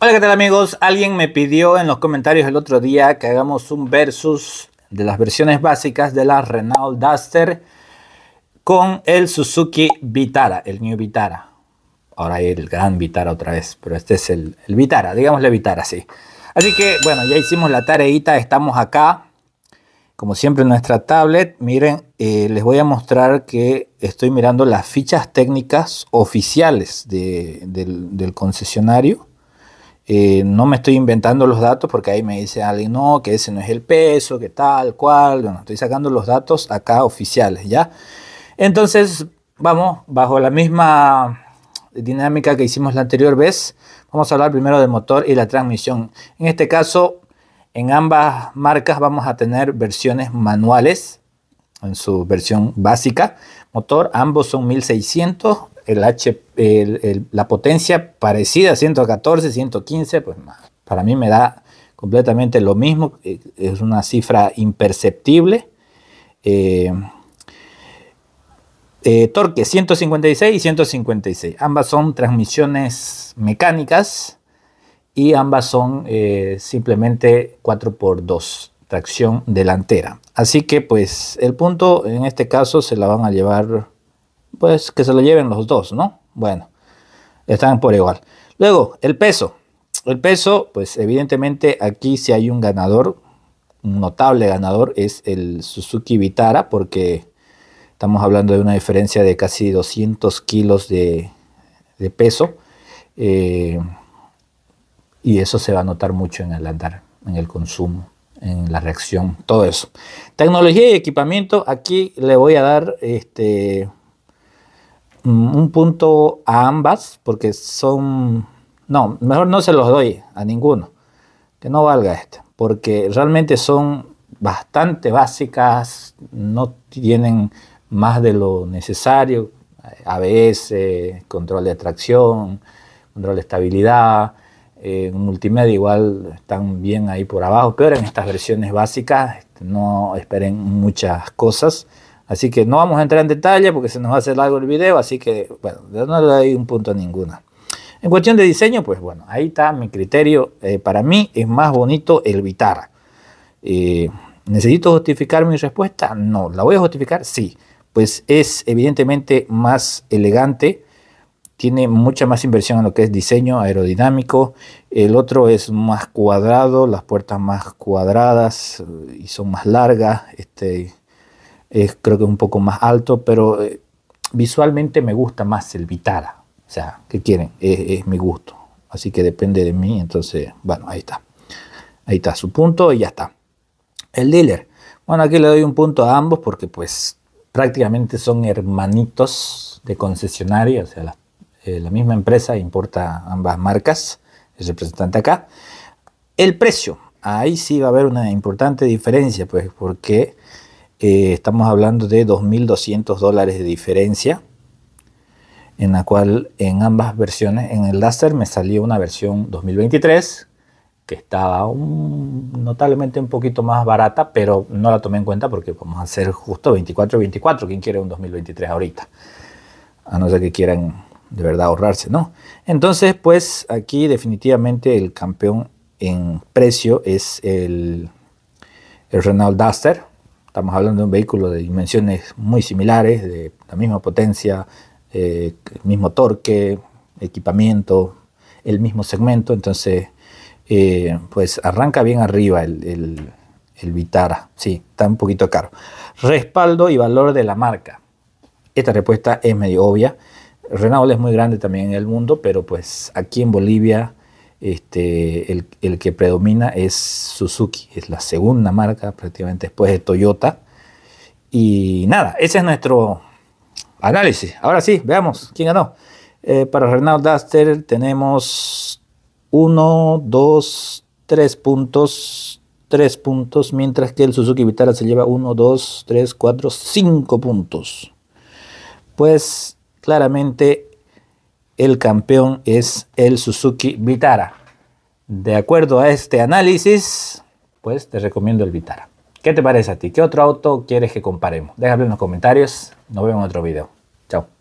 Hola, ¿qué tal amigos? Alguien me pidió en los comentarios el otro día que hagamos un versus de las versiones básicas de la Renault Duster con el Suzuki Vitara, el New Vitara. Ahora hay el gran Vitara otra vez, pero este es el, Vitara, Vitara, digámosle Vitara, sí. Así que, bueno, ya hicimos la tareita, estamos acá. Como siempre en nuestra tablet, miren, eh, les voy a mostrar que estoy mirando las fichas técnicas oficiales del concesionario eh, no me estoy inventando los datos porque ahí me dice alguien, no, que ese no es el peso, que tal, cual. estoy sacando los datos acá oficiales, ¿ya? Entonces, vamos, bajo la misma dinámica que hicimos la anterior vez, vamos a hablar primero del motor y la transmisión. En este caso, en ambas marcas vamos a tener versiones manuales en su versión básica. Motor, ambos son 1600, la potencia parecida, 114, 115, pues para mí me da completamente lo mismo, eh, es una cifra imperceptible. Eh, eh, torque 156 y 156, ambas son transmisiones mecánicas y ambas son simplemente 4x2 tracción delantera. Así que pues el punto en este caso se la van a llevar pues que se lo lleven los dos, ¿no? Bueno, están por igual. Luego, el peso. El peso, pues evidentemente aquí si hay un ganador, un notable ganador, es el Suzuki Vitara, porque estamos hablando de una diferencia de casi 200 kilos de, peso. Eh, y eso se va a notar mucho en el andar, en el consumo, en la reacción, todo eso. Tecnología y equipamiento, aquí le voy a dar este, Mm, un punto a ambas, porque son... No, mejor no se los doy a ninguno, que no valga este, porque realmente son bastante básicas, no tienen más de lo necesario, eh, ABS, control de atracción, control de estabilidad, eh, multimedia igual están bien ahí por abajo, pero en estas versiones básicas este, no esperen muchas cosas. Así que no vamos a entrar en detalle porque se nos va a hacer largo el video, así que bueno, no le doy un punto a ninguna. En cuestión de diseño, pues bueno, ahí está mi criterio. Eh, para mí es más bonito el Vitara. Eh, ¿Necesito justificar mi respuesta? No. ¿La voy a justificar? Sí. Pues es evidentemente más elegante, tiene mucha más inversión en lo que es diseño aerodinámico. El otro es más cuadrado, las puertas más cuadradas eh, y son más largas. Este, es, creo que es un poco más alto, pero eh, visualmente me gusta más el Vitara. O sea, ¿qué quieren? Es, mi gusto. Así que depende de mí. Entonces, bueno, ahí está. Ahí está su punto y ya está. El dealer. Bueno, aquí le doy un punto a ambos porque pues prácticamente son hermanitos de concesionaria. O sea, la, eh, la misma empresa importa ambas marcas. El representante acá. El precio. Ahí sí va a haber una importante diferencia, pues, porque estamos hablando de 2.200 dólares de diferencia, en la cual en ambas versiones, en el Duster me salió una versión 2023, que estaba notablemente un poquito más barata, pero no la tomé en cuenta porque vamos a hacer justo 24-24, ¿quién quiere un 2023 ahorita? A no ser que quieran de verdad ahorrarse, ¿no? Entonces, pues aquí definitivamente el campeón en precio es el, el Renault Duster, Estamos hablando de un vehículo de dimensiones muy similares, de la misma potencia, eh, mismo torque, equipamiento, el mismo segmento. Entonces, eh, pues arranca bien arriba el, el, el, Vitara. Sí, está un poquito caro. Respaldo y valor de la marca. Esta respuesta es medio obvia. Renault es muy grande también en el mundo, pero pues aquí en Bolivia este, el, que predomina es Suzuki, es la segunda marca prácticamente después de Toyota. Y nada, ese es nuestro análisis. Ahora sí, veamos quién ganó. Eh, para Renault Duster tenemos 1, 2, 3 puntos, 3 puntos, mientras que el Suzuki Vitara se lleva 1, 2, 3, 4, 5 puntos. Pues claramente el campeón es el Suzuki Vitara. De acuerdo a este análisis, pues te recomiendo el Vitara. ¿Qué te parece a ti? ¿Qué otro auto quieres que comparemos? Déjame en los comentarios. Nos vemos en otro video. Chao.